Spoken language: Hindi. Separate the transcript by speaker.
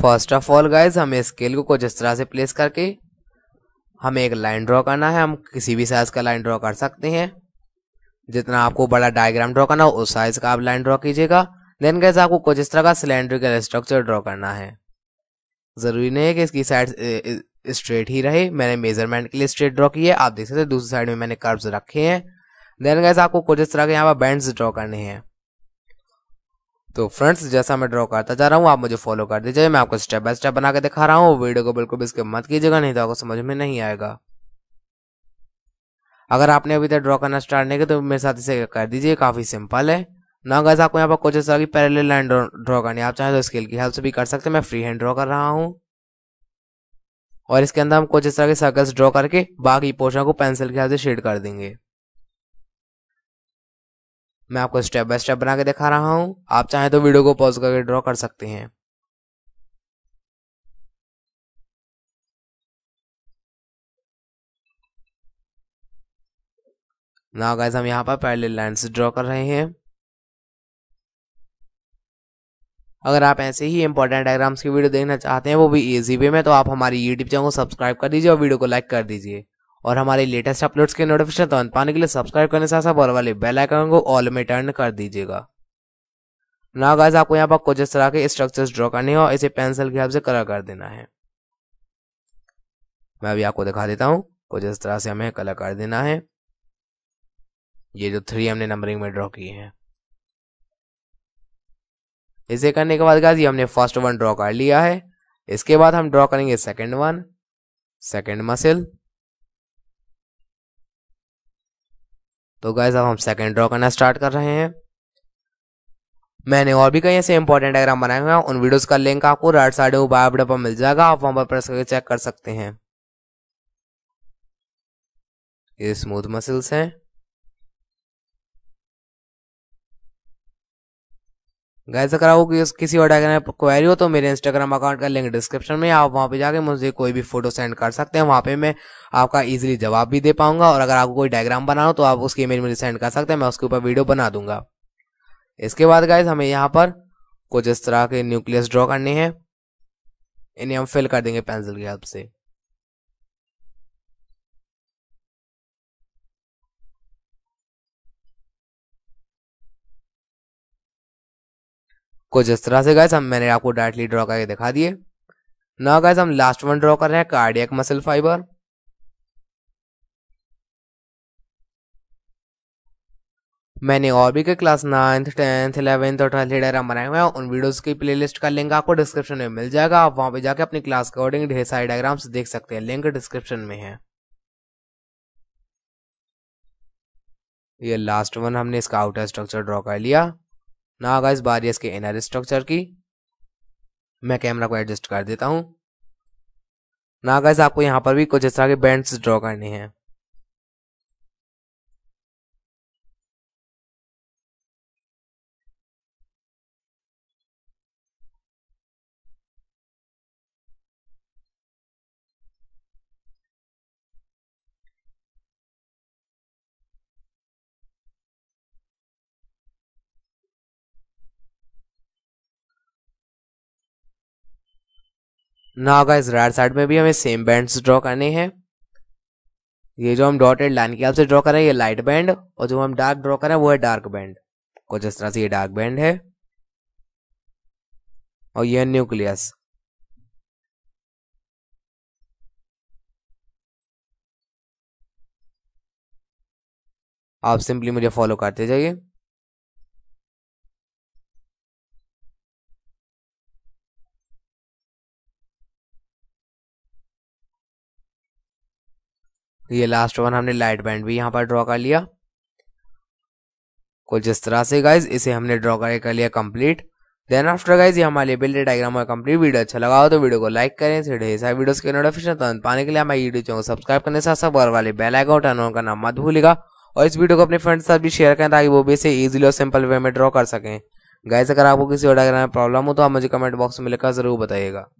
Speaker 1: फर्स्ट ऑफ ऑल गाइज हमें स्केल को कुछ इस तरह से प्लेस करके हमें एक लाइन ड्रॉ करना है हम किसी भी साइज का लाइन ड्रॉ कर सकते हैं जितना आपको बड़ा डायग्राम ड्रॉ करना हो उस साइज का आप लाइन ड्रॉ कीजिएगा देन गैस आपको कुछ इस तरह का सिलेंड्रिकल स्ट्रक्चर ड्रॉ करना है ज़रूरी नहीं है कि इसकी साइड स्ट्रेट ही रहे मैंने मेजरमेंट के लिए स्ट्रेट ड्रॉ की है आप देख सकते हैं दूसरी साइड में मैंने कर्व्स रखे हैं देन गैस आपको कुछ इस तरह के यहाँ पर बैंड्स ड्रॉ करने हैं तो फ्रेंड्स जैसा मैं ड्रॉ करता जा रहा हूँ आप मुझे फॉलो कर दीजिए मैं आपको स्टेप बाय स्टेप बना के दिखा रहा हूँ वीडियो को बिल्कुल इसके मत कीजिएगा नहीं तो आपको समझ में नहीं आएगा अगर आपने अभी तक ड्रॉ करना स्टार्ट नहीं किया तो मेरे साथ इसे कर दीजिए काफ़ी सिंपल है ना गैस आपको यहाँ पर कुछ इस तरह की पैरेलल लाइन ड्रॉ करनी है आप चाहें तो स्केल की हेल्प से भी कर सकते हैं मैं फ्री हैंड ड्रॉ कर रहा हूँ और इसके अंदर हम कुछ इस तरह के सर्कल्स ड्रॉ करके बाकी पोर्शन को पेंसिल के हाथ से शेड कर देंगे मैं आपको स्टेप बाय स्टेप बना के दिखा रहा हूं आप चाहें तो वीडियो को पॉज करके ड्रॉ कर सकते हैं ना गाइस हम यहाँ पर पहले से ड्रॉ कर रहे हैं अगर आप ऐसे ही इंपॉर्टेंट डायग्राम्स की वीडियो देखना चाहते हैं वो भी इजी वे में तो आप हमारी यूट्यूब चैनल को सब्सक्राइब कर दीजिए और वीडियो को लाइक कर दीजिए और हमारे लेटेस्ट अपलोड्स के नोटिफिकेशन तुरंत पाने के लिए सब्सक्राइब करने साथ साथ वाले बेल आइकन को ऑल में टर्न कर दीजिएगा ना गाइज आपको यहाँ पर कुछ इस तरह के स्ट्रक्चर्स ड्रॉ करने हैं और इसे पेंसिल के हिसाब से कलर कर देना है मैं अभी आपको दिखा देता हूँ कुछ इस तरह से हमें कलर कर देना है ये जो थ्री हमने नंबरिंग में ड्रॉ की है इसे करने के बाद गाइज ये हमने फर्स्ट वन ड्रॉ कर लिया है इसके बाद हम ड्रॉ करेंगे सेकेंड वन सेकेंड मसल तो गाइज अब हम सेकेंड ड्रॉ करना स्टार्ट कर रहे हैं मैंने और भी कई ऐसे इंपॉर्टेंट डायग्राम बनाए हुए हैं उन वीडियोस का लिंक आपको राइट साइड में पर मिल जाएगा आप वहां पर प्रेस करके चेक कर सकते हैं
Speaker 2: ये स्मूथ मसल्स हैं
Speaker 1: गैस अगर आपको किसी और डायग्राम पर क्वेरी हो तो मेरे इंस्टाग्राम अकाउंट का लिंक डिस्क्रिप्शन में आप वहाँ पे जाके मुझे कोई भी फोटो सेंड कर सकते हैं वहाँ पे मैं आपका इजीली जवाब भी दे पाऊंगा और अगर आपको कोई डायग्राम बनाना हो तो आप उसकी इमेज मुझे सेंड कर सकते हैं मैं उसके ऊपर वीडियो बना दूंगा इसके बाद गैस हमें यहाँ पर कुछ इस तरह के न्यूक्लियस ड्रॉ करने हैं इन्हें हम फिल कर देंगे पेंसिल की हेल्प से कुछ इस तरह से गैस हम मैंने आपको डायरेक्टली ड्रॉ करके दिखा दिए ना गैस हम लास्ट वन ड्रॉ कर रहे हैं कार्डियक मसल फाइबर मैंने और भी के क्लास नाइन्थ टेंथ इलेवेंथ और ट्वेल्थ डायग्राम बनाए हुए हैं उन वीडियोस की प्लेलिस्ट का लिंक आपको डिस्क्रिप्शन में मिल जाएगा आप वहां पे जाके अपनी क्लास के अकॉर्डिंग ढेर सारे डायग्राम्स देख सकते हैं लिंक डिस्क्रिप्शन में है ये लास्ट वन हमने इसका आउटर स्ट्रक्चर ड्रॉ कर लिया ना इस बार इसके इनर स्ट्रक्चर की मैं कैमरा को एडजस्ट कर देता हूं ना इस आपको यहां पर भी कुछ इस तरह के बैंड्स ड्रॉ करने हैं ना होगा इस राइट साइड में भी हमें सेम बैंड्स ड्रॉ करने हैं ये जो हम डॉटेड लाइन के से ड्रॉ करें ये लाइट बैंड और जो हम डार्क ड्रॉ करें वो है डार्क बैंड कुछ इस तरह से ये डार्क बैंड है और ये न्यूक्लियस
Speaker 2: आप सिंपली मुझे फॉलो करते जाइए ये
Speaker 1: लास्ट वन हमने लाइट बैंड भी यहाँ पर ड्रॉ कर लिया कुछ इस तरह से गाइज इसे हमने ड्रॉ कर लिया कंप्लीट देन आफ्टर गाइज ये हमारे बिल्डर डायग्राम और कंप्लीट वीडियो अच्छा लगा हो तो वीडियो को लाइक करें से ढेर सारे वीडियोस के नोटिफिकेशन तुरंत पाने के लिए हमारे यूट्यूब चैनल को सब्सक्राइब करने साथ साथ बॉल वाले बेल आइकन टर्न ऑन करना मत भूलेगा और इस वीडियो को अपने फ्रेंड्स के साथ भी शेयर करें ताकि वो भी इसे ईजिली और सिंपल वे में ड्रॉ कर सकें गाइज अगर आपको किसी और डायग्राम में प्रॉब्लम हो तो आप मुझे कमेंट बॉक्स में लिखकर जरूर बताइएगा